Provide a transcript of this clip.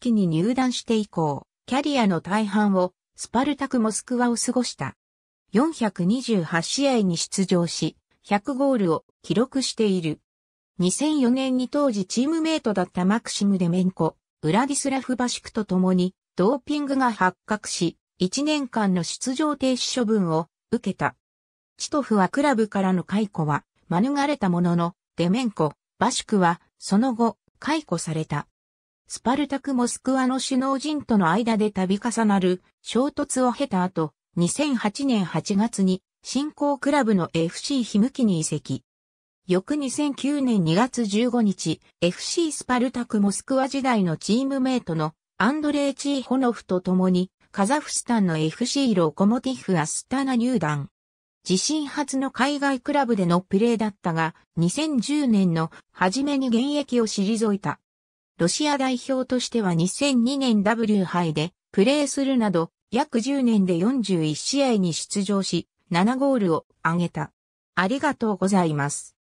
期に入団して以降、キャリアの大半をスパルタクモスクワを過ごした。428試合に出場し、100ゴールを記録している。2004年に当時チームメイトだったマクシム・デメンコ、ウラディスラフ・バシクと共にドーピングが発覚し、1年間の出場停止処分を受けた。チトフはクラブからの解雇は免れたものの、デメンコ、バシクはその後解雇された。スパルタク・モスクワの首脳陣との間で度重なる衝突を経た後、2008年8月に新興クラブの FC ひむきに移籍。翌2009年2月15日、FC スパルタク・モスクワ時代のチームメイトのアンドレイ・チーホノフと共に、カザフスタンの FC ロコモティフ・アスタナ入団。自身初の海外クラブでのプレーだったが、2010年の初めに現役を退いた。ロシア代表としては2002年 W 杯でプレーするなど、約10年で41試合に出場し、7ゴールを挙げた。ありがとうございます。